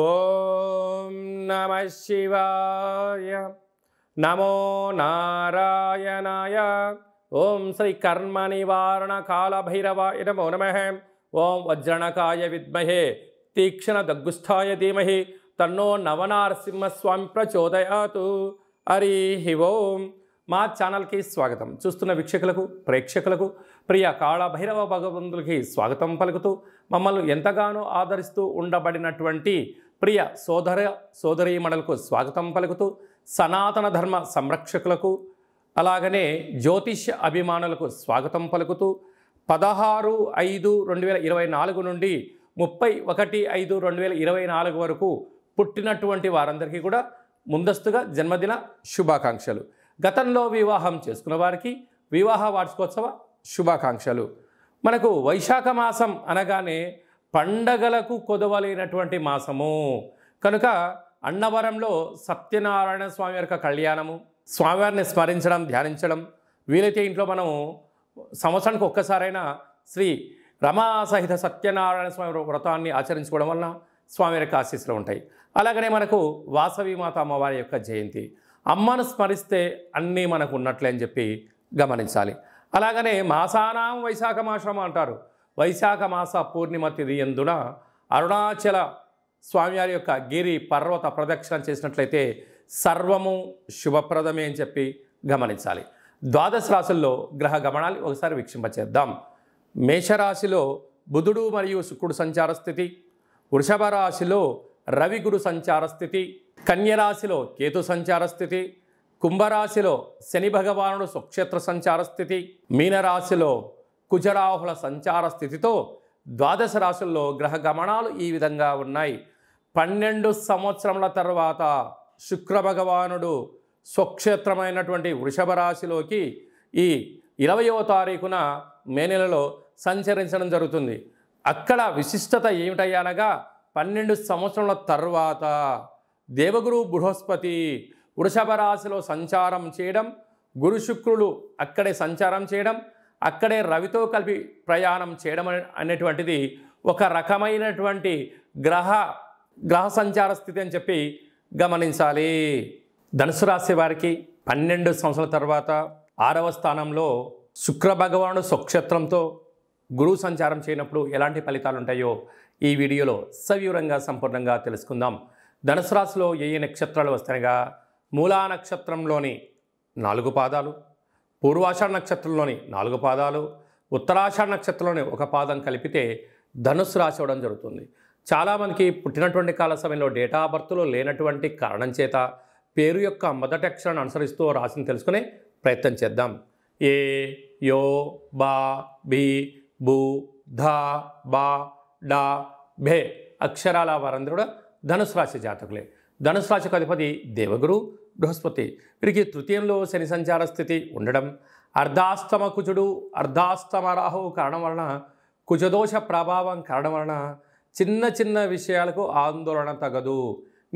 ఓం నమ శివాయ నమో నారాయణాయ ఓం శ్రీ కర్మ నివారణ కాళభైరవాయ నమో నమ ఓం వజ్రణకాయ విద్మహే తీక్షణ దగ్గుస్థాయ ధీమహి తన్నో నవనారసింహస్వామి ప్రచోదయాతు హరి ఓం మా ఛానల్కి స్వాగతం చూస్తున్న వీక్షకులకు ప్రేక్షకులకు ప్రియ కాళభైరవ భగవంతులకి స్వాగతం పలుకుతూ మమ్మల్ని ఎంతగానో ఆదరిస్తూ ఉండబడినటువంటి ప్రియ సోదర మండలకు స్వాగతం పలుకుతూ సనాతన ధర్మ సంరక్షకులకు అలాగనే జ్యోతిష్య అభిమానులకు స్వాగతం పలుకుతూ పదహారు ఐదు రెండు వేల ఇరవై నాలుగు నుండి ముప్పై ఒకటి ఐదు రెండు వేల ఇరవై నాలుగు వరకు పుట్టినటువంటి వారందరికీ కూడా ముందస్తుగా జన్మదిన శుభాకాంక్షలు గతంలో వివాహం చేసుకున్న వారికి వివాహ వార్షికోత్సవ శుభాకాంక్షలు మనకు వైశాఖ మాసం అనగానే పండగలకు కొదవలేనటువంటి మాసము కనుక అన్నవరంలో సత్యనారాయణ స్వామి యొక్క కళ్యాణము స్వామివారిని స్మరించడం ధ్యానించడం వీలైతే ఇంట్లో మనం సంవత్సరానికి ఒక్కసారైనా శ్రీ రమాసహిత సత్యనారాయణ స్వామి వ్రతాన్ని ఆచరించుకోవడం వలన స్వామి యొక్క ఆశీస్సులు ఉంటాయి అలాగనే మనకు వాసవి మాత అమ్మవారి యొక్క జయంతి అమ్మను స్మరిస్తే అన్నీ మనకు ఉన్నట్లే అని చెప్పి గమనించాలి అలాగనే మాసానాం వైశాఖ మాసం అంటారు వైశాఖ మాస పూర్ణిమ ఎందున అరుణాచల స్వామివారి యొక్క గిరి పర్వత ప్రదక్షిణ చేసినట్లయితే సర్వము శుభప్రదమే అని చెప్పి గమనించాలి ద్వాదశ రాశుల్లో గ్రహ గమనాలు ఒకసారి వీక్షింపచేద్దాం మేషరాశిలో బుధుడు మరియు శుక్రుడు సంచార స్థితి వృషభ రాశిలో రవి గురు సంచార స్థితి కన్యరాశిలో కేతు సంచార స్థితి కుంభరాశిలో శని భగవానుడు స్వక్షేత్ర సంచార స్థితి మీనరాశిలో కుజరాహుల సంచార స్థితితో ద్వాదశ రాశుల్లో గ్రహ గమనాలు ఈ విధంగా ఉన్నాయి పన్నెండు సంవత్సరముల తర్వాత శుక్రభగవానుడు స్వక్షేత్రమైనటువంటి వృషభ రాశిలోకి ఈ ఇరవయో తారీఖున మే నెలలో సంచరించడం జరుగుతుంది అక్కడ విశిష్టత ఏమిటయ్యానగా పన్నెండు సంవత్సరాల తర్వాత దేవగురు బృహస్పతి వృషభ రాశిలో సంచారం చేయడం గురు శుక్రులు అక్కడే సంచారం చేయడం అక్కడే రవితో కలిపి ప్రయాణం చేయడం అనేటువంటిది ఒక రకమైనటువంటి గ్రహ గ్రహ సంచార స్థితి అని చెప్పి గమనించాలి ధనుసు రాశి వారికి పన్నెండు సంవత్సరాల తర్వాత ఆరవ స్థానంలో శుక్ర భగవానుడు స్వక్షేత్రంతో గురువు సంచారం చేయనప్పుడు ఎలాంటి ఫలితాలు ఉంటాయో ఈ వీడియోలో సవివరంగా సంపూర్ణంగా తెలుసుకుందాం ధనుసు రాశిలో ఏ ఏ నక్షత్రాలు వస్తాయనగా మూలా నక్షత్రంలోని నాలుగు పాదాలు పూర్వాషాఢ నక్షత్రంలోని నాలుగు పాదాలు ఉత్తరాషాఢ నక్షత్రంలోని ఒక పాదం కలిపితే ధనుసు రాశి అవ్వడం జరుగుతుంది చాలామందికి పుట్టినటువంటి కాల సమయంలో డేటా బర్త్లో లేనటువంటి కారణం చేత పేరు యొక్క మొదటి అక్షరాన్ని అనుసరిస్తూ రాశిని తెలుసుకునే ప్రయత్నం చేద్దాం ఏ యో బా బి భూ ధా బా డా భే అక్షరాల వారందరూ కూడా ధనుసు రాశి జాతకులే ధనుసు రాశికి అధిపతి దేవగురు బృహస్పతి వీరికి తృతీయంలో శని సంచార స్థితి ఉండడం అర్ధాస్తమ కుజుడు అర్ధాస్తమ రాహువు కారణం వలన కుజదోష ప్రభావం కారణం వలన చిన్న చిన్న విషయాలకు ఆందోళన తగదు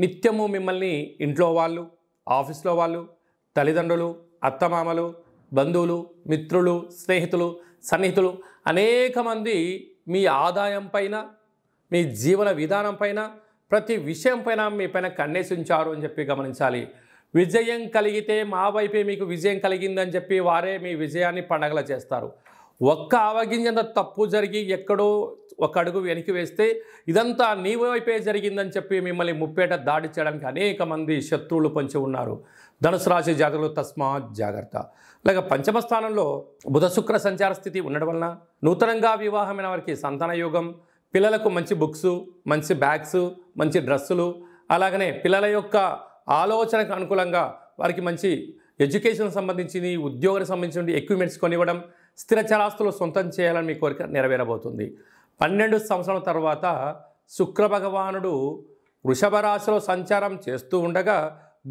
నిత్యము మిమ్మల్ని ఇంట్లో వాళ్ళు ఆఫీస్లో వాళ్ళు తల్లిదండ్రులు అత్తమామలు బంధువులు మిత్రులు స్నేహితులు సన్నిహితులు అనేక మంది మీ ఆదాయం పైన మీ జీవన విధానం పైన ప్రతి విషయం పైన మీ పైన కన్నేసించారు అని చెప్పి గమనించాలి విజయం కలిగితే మా వైపే మీకు విజయం కలిగిందని చెప్పి వారే మీ విజయాన్ని పండగల చేస్తారు ఒక్క ఆవగింజంత తప్పు జరిగి ఎక్కడో ఒక అడుగు వెనక్కి వేస్తే ఇదంతా నీ వైపే జరిగిందని చెప్పి మిమ్మల్ని ముప్పేట దాడి చేయడానికి అనేక మంది శత్రువులు పొంచి ఉన్నారు ధనుసు రాశి జాతకులు తస్మాత్ జాగ్రత్త లేక పంచమ స్థానంలో బుధ శుక్ర సంచార స్థితి ఉండడం వలన నూతనంగా వివాహమైన వారికి సంతాన యోగం పిల్లలకు మంచి బుక్స్ మంచి బ్యాగ్స్ మంచి డ్రెస్సులు అలాగనే పిల్లల యొక్క ఆలోచనకు అనుకూలంగా వారికి మంచి ఎడ్యుకేషన్ సంబంధించి ఉద్యోగానికి సంబంధించిన ఎక్విప్మెంట్స్ కొనివ్వడం స్థిర చరాస్తులు సొంతం చేయాలని మీ కోరిక నెరవేరబోతుంది పన్నెండు సంవత్సరాల తర్వాత శుక్రభగవానుడు వృషభ రాశిలో సంచారం చేస్తూ ఉండగా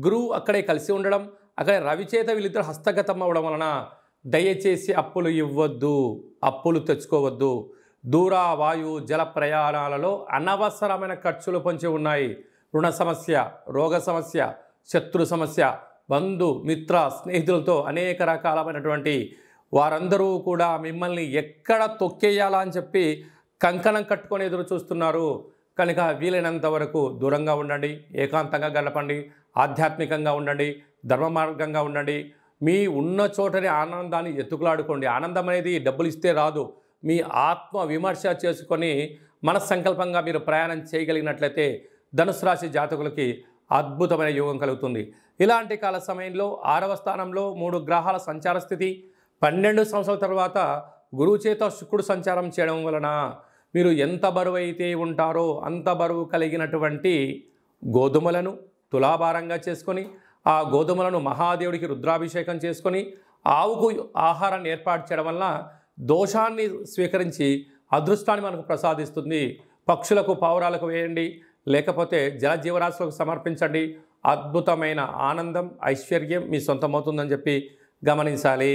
గురువు అక్కడే కలిసి ఉండడం అక్కడ రవిచేత వీళ్ళిద్దరు హస్తగతం అవ్వడం వలన దయచేసి అప్పులు ఇవ్వద్దు అప్పులు తెచ్చుకోవద్దు దూర వాయు జల ప్రయాణాలలో అనవసరమైన ఖర్చులు పొంచి ఉన్నాయి రుణ సమస్య రోగ సమస్య శత్రు సమస్య బంధు మిత్ర స్నేహితులతో అనేక రకాలమైనటువంటి వారందరూ కూడా మిమ్మల్ని ఎక్కడ తొక్కేయాలా అని చెప్పి కంకణం కట్టుకొని ఎదురు చూస్తున్నారు కనుక వీలైనంత వరకు దూరంగా ఉండండి ఏకాంతంగా గడపండి ఆధ్యాత్మికంగా ఉండండి ధర్మ మార్గంగా ఉండండి మీ ఉన్న చోటనే ఆనందాన్ని ఎత్తుకులాడుకోండి ఆనందం అనేది డబ్బులు ఇస్తే రాదు మీ ఆత్మ విమర్శ చేసుకొని మనస్సంకల్పంగా మీరు ప్రయాణం చేయగలిగినట్లయితే ధనుసు రాశి జాతకులకి అద్భుతమైన యోగం కలుగుతుంది ఇలాంటి కాల సమయంలో ఆరవ స్థానంలో మూడు గ్రహాల సంచార స్థితి పన్నెండు సంవత్సరాల తర్వాత గురువు చేత శుక్రుడు సంచారం చేయడం వలన మీరు ఎంత బరువు అయితే ఉంటారో అంత బరువు కలిగినటువంటి గోధుమలను తులాభారంగా చేసుకొని ఆ గోధుమలను మహాదేవుడికి రుద్రాభిషేకం చేసుకొని ఆవుకు ఆహారాన్ని ఏర్పాటు చేయడం వలన దోషాన్ని స్వీకరించి అదృష్టాన్ని మనకు ప్రసాదిస్తుంది పక్షులకు పావురాలకు వేయండి లేకపోతే జలజీవరాశులకు సమర్పించండి అద్భుతమైన ఆనందం ఐశ్వర్యం మీ సొంతమవుతుందని చెప్పి గమనించాలి